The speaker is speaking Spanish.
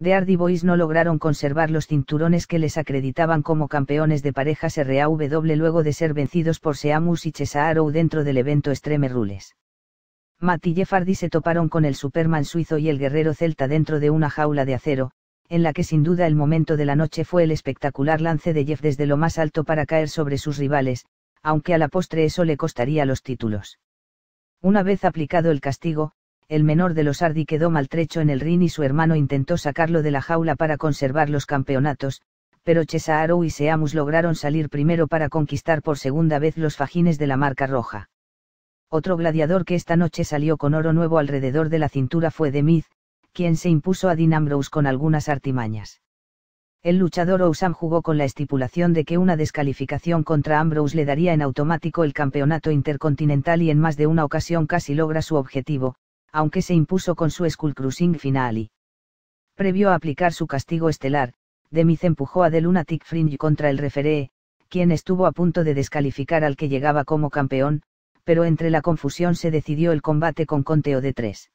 The Hardy Boys no lograron conservar los cinturones que les acreditaban como campeones de parejas RAW luego de ser vencidos por Seamus y Cesaro dentro del evento Extreme Rules. Matt y Jeff Hardy se toparon con el Superman suizo y el guerrero celta dentro de una jaula de acero, en la que sin duda el momento de la noche fue el espectacular lance de Jeff desde lo más alto para caer sobre sus rivales, aunque a la postre eso le costaría los títulos. Una vez aplicado el castigo, el menor de los Ardi quedó maltrecho en el ring y su hermano intentó sacarlo de la jaula para conservar los campeonatos, pero Cesaro y Seamus lograron salir primero para conquistar por segunda vez los fajines de la marca roja. Otro gladiador que esta noche salió con oro nuevo alrededor de la cintura fue Demith, quien se impuso a Dean Ambrose con algunas artimañas. El luchador Ousam jugó con la estipulación de que una descalificación contra Ambrose le daría en automático el campeonato intercontinental y en más de una ocasión casi logra su objetivo, aunque se impuso con su Skull Cruising Finale. Previo a aplicar su castigo estelar, Demis empujó a The Lunatic Fringe contra el referee, quien estuvo a punto de descalificar al que llegaba como campeón, pero entre la confusión se decidió el combate con conteo de tres.